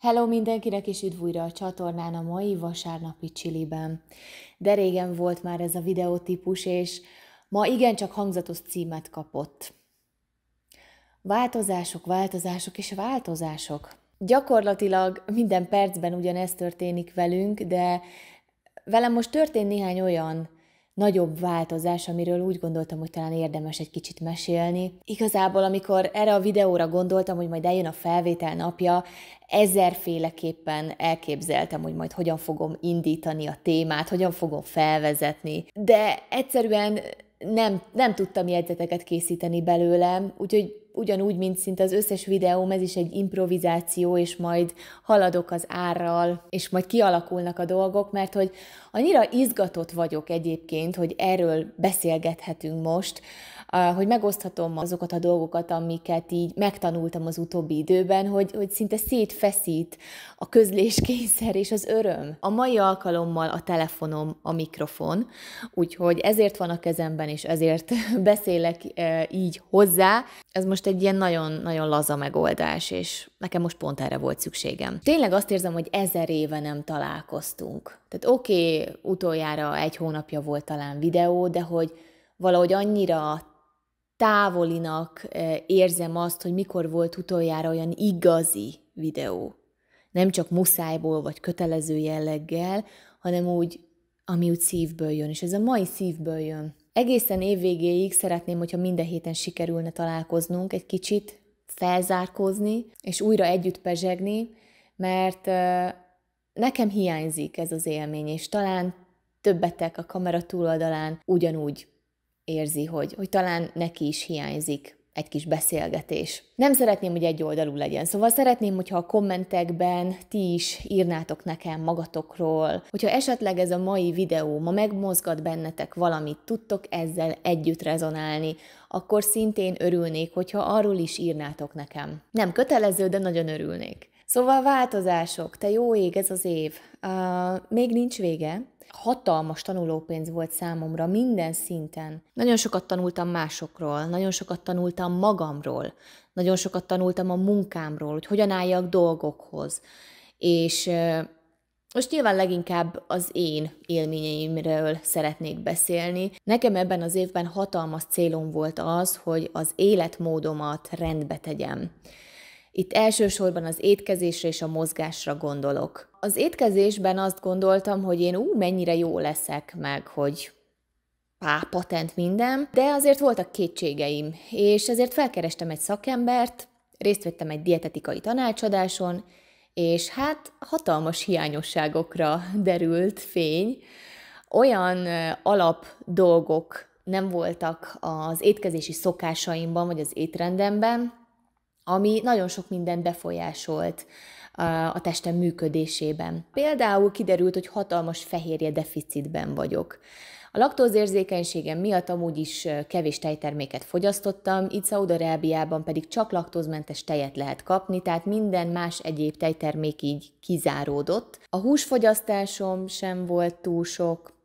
Hello mindenkinek, és üdv újra a csatornán a mai vasárnapi csiliben. De régen volt már ez a videótípus, és ma igencsak hangzatos címet kapott. Változások, változások és változások. Gyakorlatilag minden percben ugyanezt történik velünk, de velem most történt néhány olyan nagyobb változás, amiről úgy gondoltam, hogy talán érdemes egy kicsit mesélni. Igazából, amikor erre a videóra gondoltam, hogy majd eljön a felvétel napja, ezerféleképpen elképzeltem, hogy majd hogyan fogom indítani a témát, hogyan fogom felvezetni. De egyszerűen nem, nem tudtam jegyzeteket készíteni belőlem, úgyhogy ugyanúgy, mint szinte az összes videóm, ez is egy improvizáció, és majd haladok az árral, és majd kialakulnak a dolgok, mert hogy annyira izgatott vagyok egyébként, hogy erről beszélgethetünk most, hogy megoszthatom azokat a dolgokat, amiket így megtanultam az utóbbi időben, hogy, hogy szinte szétfeszít a közléskényszer és az öröm. A mai alkalommal a telefonom a mikrofon, úgyhogy ezért van a kezemben, és ezért beszélek e, így hozzá. Ez most egy ilyen nagyon-nagyon laza megoldás, és nekem most pont erre volt szükségem. Tényleg azt érzem, hogy ezer éve nem találkoztunk. Tehát oké, okay, utoljára egy hónapja volt talán videó, de hogy valahogy annyira távolinak eh, érzem azt, hogy mikor volt utoljára olyan igazi videó. Nem csak muszájból vagy kötelező jelleggel, hanem úgy, ami úgy szívből jön, és ez a mai szívből jön. Egészen évvégéig szeretném, hogyha minden héten sikerülne találkoznunk egy kicsit, felzárkózni, és újra együtt pezsegni, mert eh, nekem hiányzik ez az élmény, és talán többetek a kamera túloldalán ugyanúgy érzi, hogy, hogy talán neki is hiányzik egy kis beszélgetés. Nem szeretném, hogy egy oldalú legyen, szóval szeretném, hogyha a kommentekben ti is írnátok nekem magatokról, hogyha esetleg ez a mai videó ma megmozgat bennetek valamit, tudtok ezzel együtt rezonálni, akkor szintén örülnék, hogyha arról is írnátok nekem. Nem kötelező, de nagyon örülnék. Szóval változások, te jó ég ez az év. Uh, még nincs vége, hatalmas tanulópénz volt számomra minden szinten. Nagyon sokat tanultam másokról, nagyon sokat tanultam magamról, nagyon sokat tanultam a munkámról, hogy hogyan álljak dolgokhoz. És most nyilván leginkább az én élményeimről szeretnék beszélni. Nekem ebben az évben hatalmas célom volt az, hogy az életmódomat rendbe tegyem. Itt elsősorban az étkezésre és a mozgásra gondolok. Az étkezésben azt gondoltam, hogy én ú, mennyire jó leszek meg, hogy pá, patent minden, de azért voltak kétségeim, és ezért felkerestem egy szakembert, részt vettem egy dietetikai tanácsadáson, és hát hatalmas hiányosságokra derült fény. Olyan alap dolgok nem voltak az étkezési szokásaimban, vagy az étrendemben, ami nagyon sok mindent befolyásolt a testem működésében. Például kiderült, hogy hatalmas fehérje deficitben vagyok. A laktózérzékenységem miatt amúgy is kevés tejterméket fogyasztottam, itt Szaudarábiában pedig csak laktózmentes tejet lehet kapni, tehát minden más egyéb tejtermék így kizáródott. A húsfogyasztásom sem volt túl sok,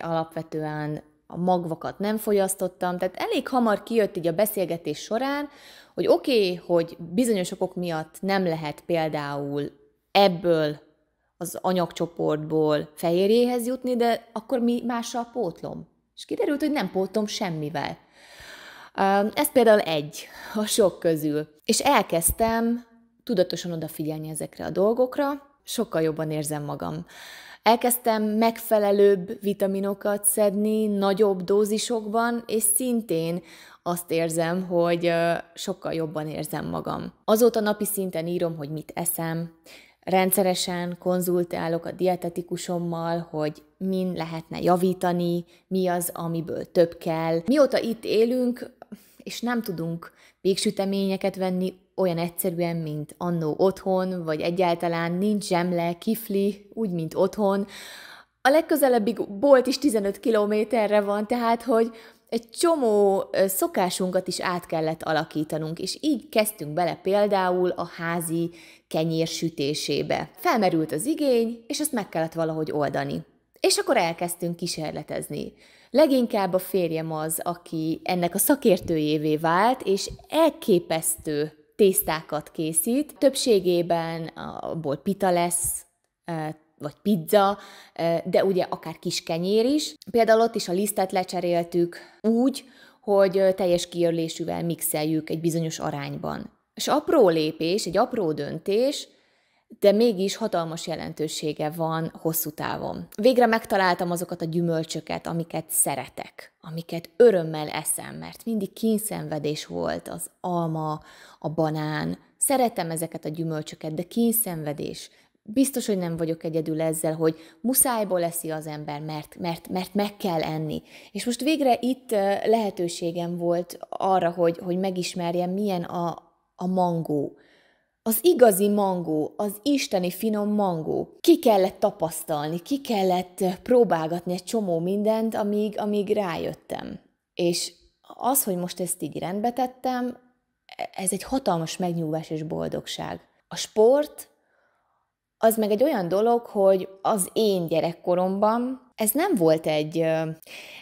alapvetően a magvakat nem fogyasztottam, tehát elég hamar kijött így a beszélgetés során, hogy oké, okay, hogy bizonyos okok miatt nem lehet például ebből az anyagcsoportból fehérjéhez jutni, de akkor mi mással pótlom? És kiderült, hogy nem pótlom semmivel. Ez például egy a sok közül. És elkezdtem tudatosan odafigyelni ezekre a dolgokra, sokkal jobban érzem magam. Elkezdtem megfelelőbb vitaminokat szedni, nagyobb dózisokban, és szintén azt érzem, hogy sokkal jobban érzem magam. Azóta napi szinten írom, hogy mit eszem, rendszeresen konzultálok a dietetikusommal, hogy min lehetne javítani, mi az, amiből több kell. Mióta itt élünk, és nem tudunk végsüteményeket venni olyan egyszerűen, mint annó otthon, vagy egyáltalán nincs zsemle, kifli, úgy, mint otthon. A legközelebbi bolt is 15 kilométerre van, tehát, hogy egy csomó szokásunkat is át kellett alakítanunk, és így kezdtünk bele például a házi kenyér sütésébe. Felmerült az igény, és azt meg kellett valahogy oldani. És akkor elkezdtünk kísérletezni. Leginkább a férjem az, aki ennek a szakértőjévé vált, és elképesztő tésztákat készít. Többségében abból pita lesz, vagy pizza, de ugye akár kis kenyér is. Például ott is a lisztet lecseréltük úgy, hogy teljes kiörlésűvel mixeljük egy bizonyos arányban. És apró lépés, egy apró döntés de mégis hatalmas jelentősége van hosszú távon. Végre megtaláltam azokat a gyümölcsöket, amiket szeretek, amiket örömmel eszem, mert mindig kínszenvedés volt az alma, a banán. Szeretem ezeket a gyümölcsöket, de kínszenvedés. Biztos, hogy nem vagyok egyedül ezzel, hogy muszájból eszi az ember, mert, mert, mert meg kell enni. És most végre itt lehetőségem volt arra, hogy, hogy megismerjem, milyen a, a mangó, az igazi mangó, az isteni finom mangó. Ki kellett tapasztalni, ki kellett eh, próbálgatni egy csomó mindent, amíg, amíg rájöttem. És az, hogy most ezt így rendbe tettem, e-, ez egy hatalmas megnyúlás és boldogság. A sport az meg egy olyan dolog, hogy az én gyerekkoromban ez nem volt egy, eh,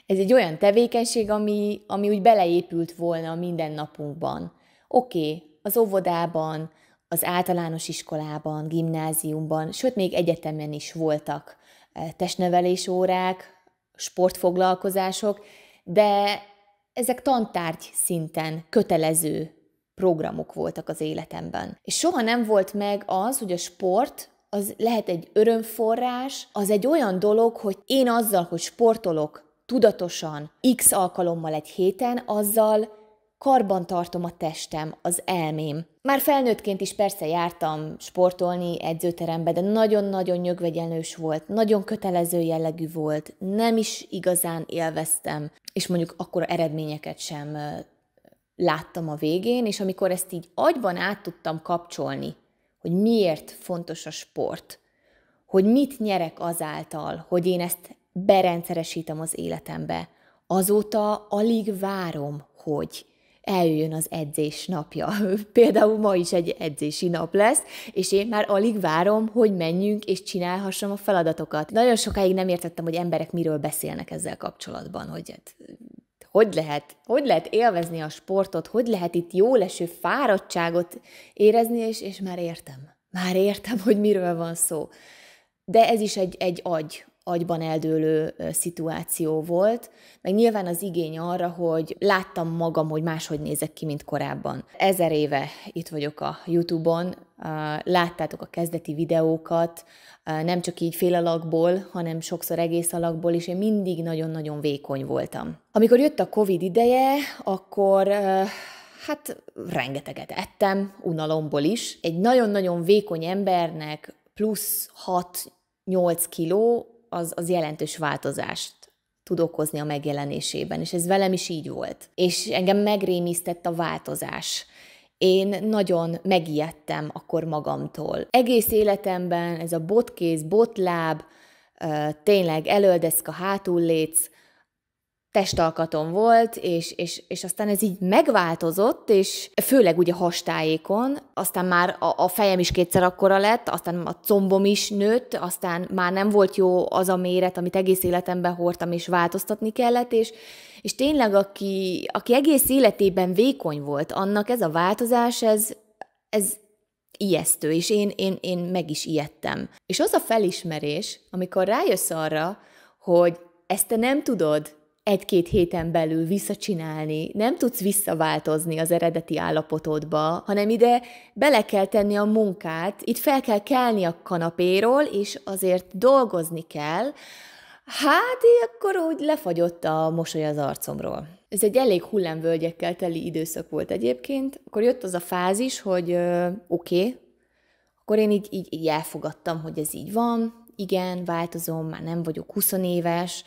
ez egy olyan tevékenység, ami, ami úgy beleépült volna a mindennapunkban. Oké, okay, az óvodában, az általános iskolában, gimnáziumban, sőt még egyetemen is voltak eh, testnevelés órák, sportfoglalkozások, de ezek tantárgy szinten kötelező programok voltak az életemben. És soha nem volt meg az, hogy a sport az lehet egy örömforrás, az egy olyan dolog, hogy én azzal, hogy sportolok tudatosan x alkalommal egy héten, azzal tartom a testem, az elmém, már felnőttként is persze jártam sportolni edzőterembe, de nagyon-nagyon nyögvegyenlős volt, nagyon kötelező jellegű volt, nem is igazán élveztem, és mondjuk akkor eredményeket sem láttam a végén, és amikor ezt így agyban át tudtam kapcsolni, hogy miért fontos a sport, hogy mit nyerek azáltal, hogy én ezt berendszeresítem az életembe, azóta alig várom, hogy – eljöjjön az edzés napja. Például ma is egy edzési nap lesz, és én már alig várom, hogy menjünk és csinálhassam a feladatokat. Nagyon sokáig nem értettem, hogy emberek miről beszélnek ezzel kapcsolatban, hogy hát, hogy lehet, hogy lehet élvezni a sportot, hogy lehet itt jó leső fáradtságot érezni, és, és már értem. Már értem, hogy miről van szó. De ez is egy, egy agy, agyban eldőlő szituáció volt, meg nyilván az igény arra, hogy láttam magam, hogy máshogy nézek ki, mint korábban. Ezer éve itt vagyok a YouTube-on, láttátok a kezdeti videókat, nem csak így fél alakból, hanem sokszor egész alakból, és én mindig nagyon-nagyon vékony voltam. Amikor jött a Covid ideje, akkor hát rengeteget ettem, unalomból is. Egy nagyon-nagyon vékony embernek plusz 6 8 kiló az, az jelentős változást tud okozni a megjelenésében, és ez velem is így volt. És engem megrémisztett a változás. Én nagyon megijedtem akkor magamtól. Egész életemben ez a botkéz, botláb, tényleg a hátulléc, testalkatom volt, és, és, és aztán ez így megváltozott, és főleg ugye hastájékon, aztán már a, a fejem is kétszer akkora lett, aztán a combom is nőtt, aztán már nem volt jó az a méret, amit egész életemben hordtam, és változtatni kellett, és, és tényleg, aki, aki egész életében vékony volt, annak ez a változás, ez, ez ijesztő, és én, én, én meg is ijedtem. És az a felismerés, amikor rájössz arra, hogy ezt te nem tudod, egy-két héten belül visszacsinálni, nem tudsz visszaváltozni az eredeti állapotodba, hanem ide bele kell tenni a munkát, itt fel kell kelni a kanapéról, és azért dolgozni kell, hát akkor úgy lefagyott a mosoly az arcomról. Ez egy elég hullámvölgyekkel teli időszak volt egyébként, akkor jött az a fázis, hogy oké, okay, akkor én így, így, így elfogadtam, hogy ez így van, igen, változom, már nem vagyok 20 éves,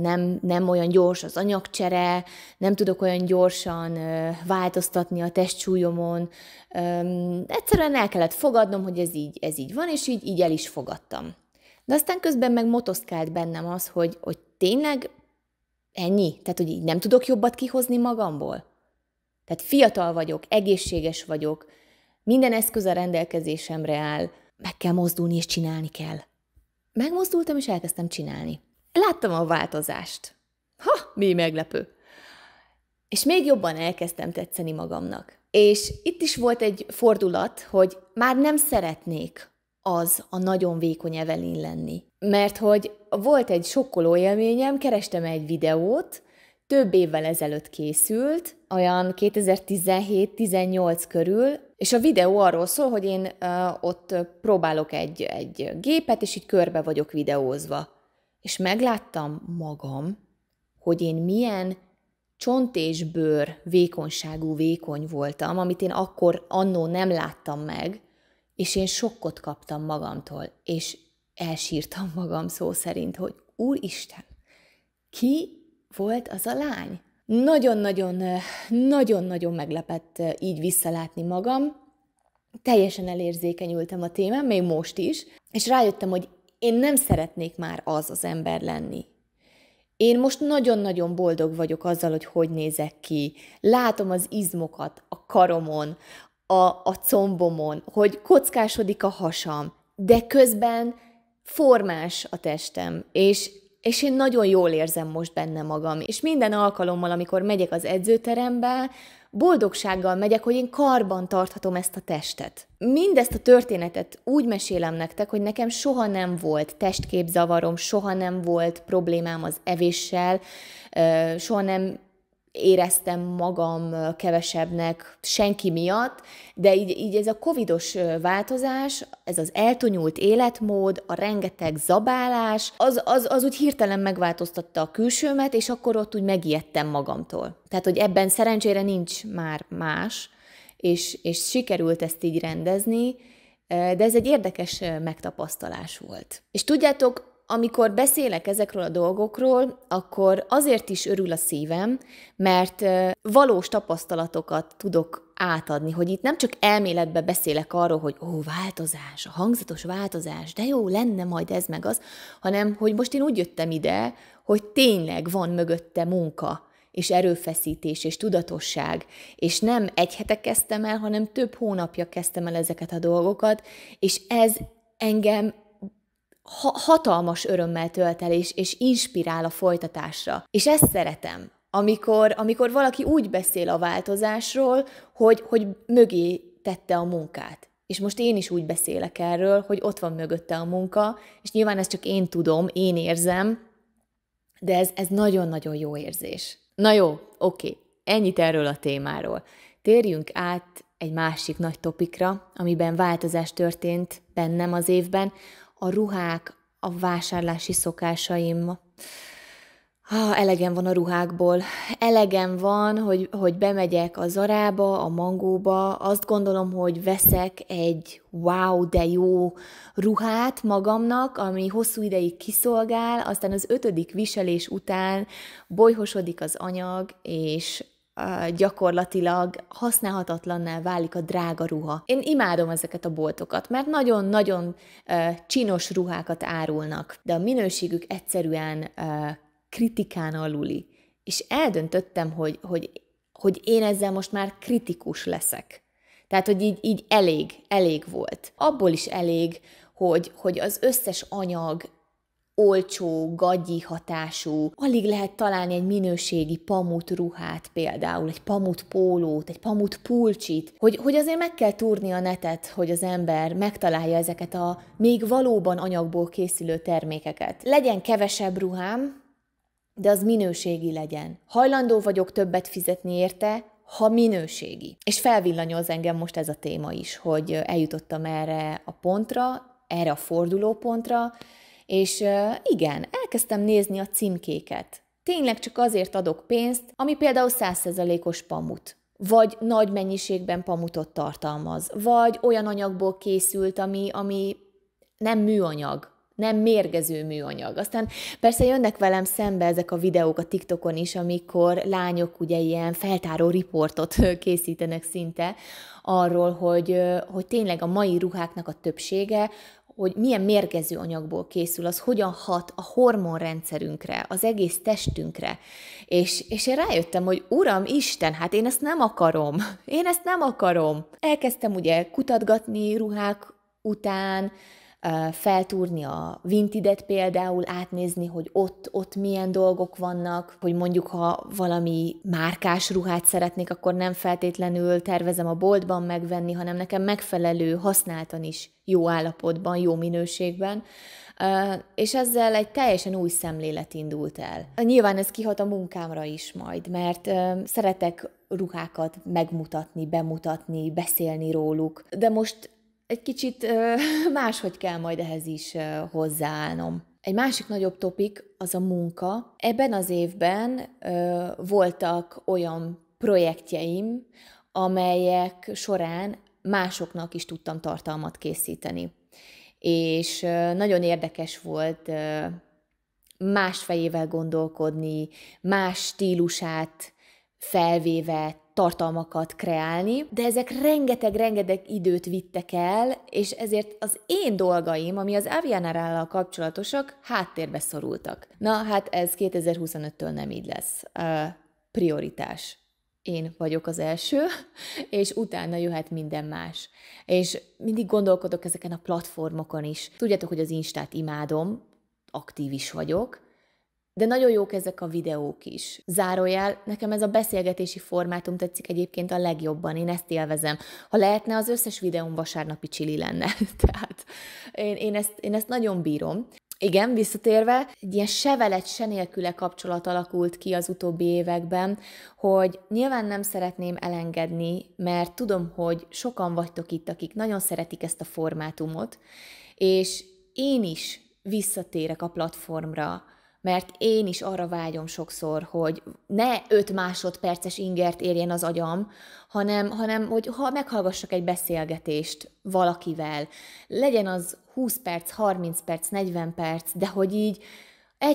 nem, nem olyan gyors az anyagcsere, nem tudok olyan gyorsan változtatni a testsúlyomon. Egyszerűen el kellett fogadnom, hogy ez így, ez így van, és így, így el is fogadtam. De aztán közben meg motoszkált bennem az, hogy, hogy tényleg ennyi? Tehát, hogy így nem tudok jobbat kihozni magamból? Tehát fiatal vagyok, egészséges vagyok, minden eszköz a rendelkezésemre áll, meg kell mozdulni és csinálni kell. Megmozdultam és elkezdtem csinálni. Láttam a változást. Ha, mi meglepő. És még jobban elkezdtem tetszeni magamnak. És itt is volt egy fordulat, hogy már nem szeretnék az a nagyon vékony Evelin lenni. Mert hogy volt egy sokkoló élményem, kerestem egy videót, több évvel ezelőtt készült, olyan 2017-18 körül, és a videó arról szól, hogy én uh, ott próbálok egy, egy gépet, és így körbe vagyok videózva és megláttam magam, hogy én milyen csont és bőr vékonyságú vékony voltam, amit én akkor annó nem láttam meg, és én sokkot kaptam magamtól, és elsírtam magam szó szerint, hogy Úristen, ki volt az a lány? Nagyon-nagyon, nagyon-nagyon meglepett így visszalátni magam, teljesen elérzékenyültem a témám, még most is, és rájöttem, hogy én nem szeretnék már az az ember lenni. Én most nagyon-nagyon boldog vagyok azzal, hogy hogy nézek ki. Látom az izmokat a karomon, a, a combomon, hogy kockásodik a hasam, de közben formás a testem, és, és én nagyon jól érzem most benne magam. És minden alkalommal, amikor megyek az edzőterembe, boldogsággal megyek, hogy én karban tarthatom ezt a testet. Mindezt a történetet úgy mesélem nektek, hogy nekem soha nem volt testképzavarom, soha nem volt problémám az evéssel, soha nem éreztem magam kevesebbnek senki miatt, de így, így ez a covidos változás, ez az eltonyult életmód, a rengeteg zabálás, az, az, az úgy hirtelen megváltoztatta a külsőmet, és akkor ott úgy megijedtem magamtól. Tehát, hogy ebben szerencsére nincs már más, és, és sikerült ezt így rendezni, de ez egy érdekes megtapasztalás volt. És tudjátok, amikor beszélek ezekről a dolgokról, akkor azért is örül a szívem, mert valós tapasztalatokat tudok átadni, hogy itt nem csak elméletbe beszélek arról, hogy ó, változás, a hangzatos változás, de jó, lenne majd ez meg az, hanem hogy most én úgy jöttem ide, hogy tényleg van mögötte munka, és erőfeszítés, és tudatosság, és nem egy hete kezdtem el, hanem több hónapja kezdtem el ezeket a dolgokat, és ez engem ha- hatalmas örömmel tölt el, és, és inspirál a folytatásra. És ezt szeretem, amikor, amikor valaki úgy beszél a változásról, hogy, hogy mögé tette a munkát. És most én is úgy beszélek erről, hogy ott van mögötte a munka, és nyilván ezt csak én tudom, én érzem, de ez, ez nagyon-nagyon jó érzés. Na jó, oké, ennyit erről a témáról. Térjünk át egy másik nagy topikra, amiben változás történt bennem az évben, a ruhák, a vásárlási szokásaim. Ah, elegem van a ruhákból. Elegem van, hogy, hogy bemegyek a zarába, a mangóba, azt gondolom, hogy veszek egy wow, de jó ruhát magamnak, ami hosszú ideig kiszolgál, aztán az ötödik viselés után bolyhosodik az anyag, és gyakorlatilag használhatatlanná válik a drága ruha. Én imádom ezeket a boltokat, mert nagyon-nagyon csinos ruhákat árulnak, de a minőségük egyszerűen kritikán aluli. És eldöntöttem, hogy, hogy, hogy én ezzel most már kritikus leszek. Tehát, hogy így, így elég, elég volt. Abból is elég, hogy, hogy az összes anyag olcsó, gagyi hatású, alig lehet találni egy minőségi pamut ruhát például, egy pamut pólót, egy pamut pulcsit, hogy, hogy azért meg kell túrni a netet, hogy az ember megtalálja ezeket a még valóban anyagból készülő termékeket. Legyen kevesebb ruhám, de az minőségi legyen. Hajlandó vagyok többet fizetni érte, ha minőségi. És felvillanyoz engem most ez a téma is, hogy eljutottam erre a pontra, erre a fordulópontra, és igen, elkezdtem nézni a címkéket. Tényleg csak azért adok pénzt, ami például 100%-os pamut vagy nagy mennyiségben pamutot tartalmaz, vagy olyan anyagból készült, ami, ami nem műanyag, nem mérgező műanyag. Aztán persze jönnek velem szembe ezek a videók a TikTokon is, amikor lányok ugye ilyen feltáró riportot készítenek szinte arról, hogy, hogy tényleg a mai ruháknak a többsége hogy milyen mérgező anyagból készül, az hogyan hat a hormonrendszerünkre, az egész testünkre. És, és én rájöttem, hogy Uram Isten, hát én ezt nem akarom, én ezt nem akarom. Elkezdtem ugye kutatgatni ruhák után, feltúrni a Vintidet például, átnézni, hogy ott, ott milyen dolgok vannak, hogy mondjuk ha valami márkás ruhát szeretnék, akkor nem feltétlenül tervezem a boltban megvenni, hanem nekem megfelelő használtan is jó állapotban, jó minőségben, és ezzel egy teljesen új szemlélet indult el. Nyilván ez kihat a munkámra is majd, mert szeretek ruhákat megmutatni, bemutatni, beszélni róluk, de most egy kicsit máshogy kell majd ehhez is hozzáállnom. Egy másik nagyobb topik az a munka. Ebben az évben voltak olyan projektjeim, amelyek során másoknak is tudtam tartalmat készíteni. És nagyon érdekes volt más fejével gondolkodni, más stílusát felvéve tartalmakat kreálni, de ezek rengeteg-rengeteg időt vittek el, és ezért az én dolgaim, ami az Avianarállal kapcsolatosak, háttérbe szorultak. Na, hát ez 2025-től nem így lesz. Uh, prioritás. Én vagyok az első, és utána jöhet minden más. És mindig gondolkodok ezeken a platformokon is. Tudjátok, hogy az Instát imádom, aktív is vagyok, de nagyon jók ezek a videók is. Zárójel, nekem ez a beszélgetési formátum tetszik egyébként a legjobban, én ezt élvezem. Ha lehetne, az összes videóm vasárnapi csili lenne. Tehát én, én, ezt, én ezt nagyon bírom. Igen, visszatérve, egy ilyen sevelet se nélküle kapcsolat alakult ki az utóbbi években, hogy nyilván nem szeretném elengedni, mert tudom, hogy sokan vagytok itt, akik nagyon szeretik ezt a formátumot, és én is visszatérek a platformra, mert én is arra vágyom sokszor, hogy ne öt másodperces ingert érjen az agyam, hanem, hanem hogy ha meghallgassak egy beszélgetést valakivel, legyen az 20 perc, 30 perc, 40 perc, de hogy így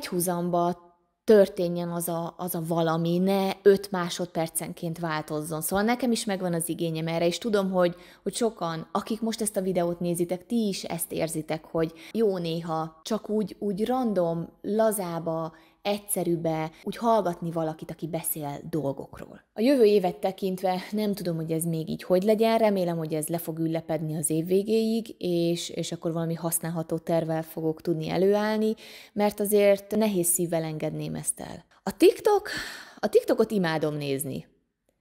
húzamba történjen az a, az a valami, ne 5 másodpercenként változzon. Szóval nekem is megvan az igényem erre, és tudom, hogy, hogy sokan, akik most ezt a videót nézitek, ti is ezt érzitek, hogy jó néha csak úgy, úgy random, lazába egyszerűbb, úgy hallgatni valakit, aki beszél dolgokról. A jövő évet tekintve nem tudom, hogy ez még így hogy legyen, remélem, hogy ez le fog ülepedni az év végéig, és, és akkor valami használható tervel fogok tudni előállni, mert azért nehéz szívvel engedném ezt el. A TikTok, a TikTokot imádom nézni,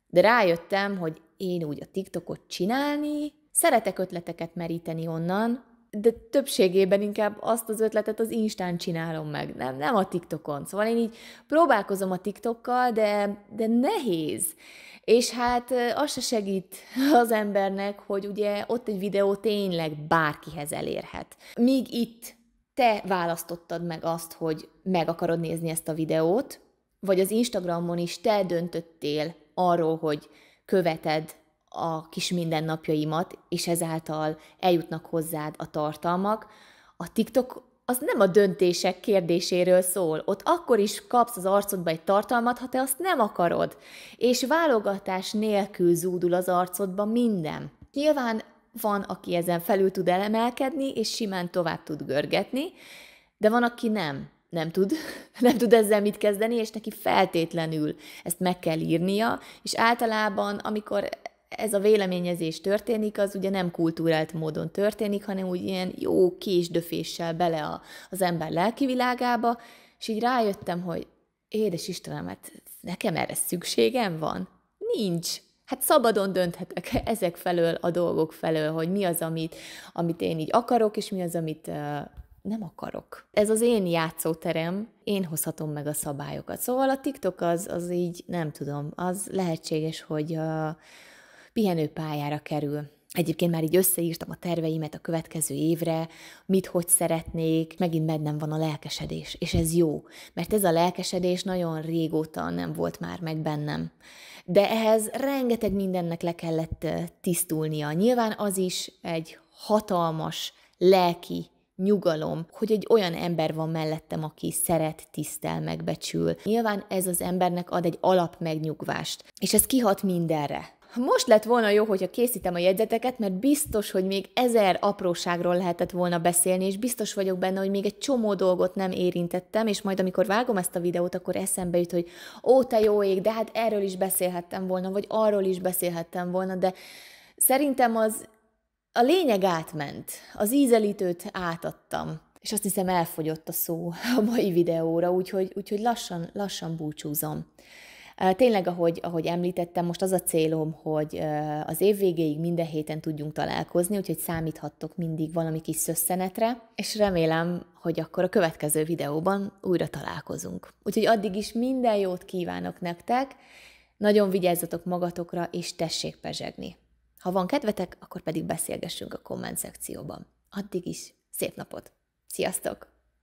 de rájöttem, hogy én úgy a TikTokot csinálni, szeretek ötleteket meríteni onnan, de többségében inkább azt az ötletet az Instán csinálom meg, nem, nem a TikTokon. Szóval én így próbálkozom a TikTokkal, de, de nehéz. És hát az se segít az embernek, hogy ugye ott egy videó tényleg bárkihez elérhet. Míg itt te választottad meg azt, hogy meg akarod nézni ezt a videót, vagy az Instagramon is te döntöttél arról, hogy követed a kis mindennapjaimat, és ezáltal eljutnak hozzád a tartalmak. A TikTok az nem a döntések kérdéséről szól. Ott akkor is kapsz az arcodba egy tartalmat, ha te azt nem akarod. És válogatás nélkül zúdul az arcodba minden. Nyilván van, aki ezen felül tud elemelkedni, és simán tovább tud görgetni, de van, aki nem. Nem tud, nem tud ezzel mit kezdeni, és neki feltétlenül ezt meg kell írnia, és általában, amikor ez a véleményezés történik, az ugye nem kultúrált módon történik, hanem úgy ilyen jó késdöféssel bele a, az ember lelki világába, és így rájöttem, hogy édes Istenem, hát nekem erre szükségem van? Nincs. Hát szabadon dönthetek ezek felől, a dolgok felől, hogy mi az, amit, amit én így akarok, és mi az, amit uh, nem akarok. Ez az én játszóterem, én hozhatom meg a szabályokat. Szóval a TikTok az, az így, nem tudom, az lehetséges, hogy uh, pihenőpályára kerül. Egyébként már így összeírtam a terveimet a következő évre, mit hogy szeretnék, megint bennem van a lelkesedés, és ez jó, mert ez a lelkesedés nagyon régóta nem volt már meg bennem. De ehhez rengeteg mindennek le kellett tisztulnia. Nyilván az is egy hatalmas lelki nyugalom, hogy egy olyan ember van mellettem, aki szeret, tisztel, megbecsül. Nyilván ez az embernek ad egy alap megnyugvást, és ez kihat mindenre. Most lett volna jó, hogyha készítem a jegyzeteket, mert biztos, hogy még ezer apróságról lehetett volna beszélni, és biztos vagyok benne, hogy még egy csomó dolgot nem érintettem, és majd amikor vágom ezt a videót, akkor eszembe jut, hogy ó, te jó ég, de hát erről is beszélhettem volna, vagy arról is beszélhettem volna, de szerintem az a lényeg átment, az ízelítőt átadtam, és azt hiszem elfogyott a szó a mai videóra, úgyhogy, úgyhogy lassan, lassan búcsúzom. Tényleg, ahogy, ahogy említettem, most az a célom, hogy az év végéig minden héten tudjunk találkozni, úgyhogy számíthattok mindig valami kis szösszenetre, és remélem, hogy akkor a következő videóban újra találkozunk. Úgyhogy addig is minden jót kívánok nektek, nagyon vigyázzatok magatokra, és tessék pezsegni. Ha van kedvetek, akkor pedig beszélgessünk a komment szekcióban. Addig is szép napot! Sziasztok!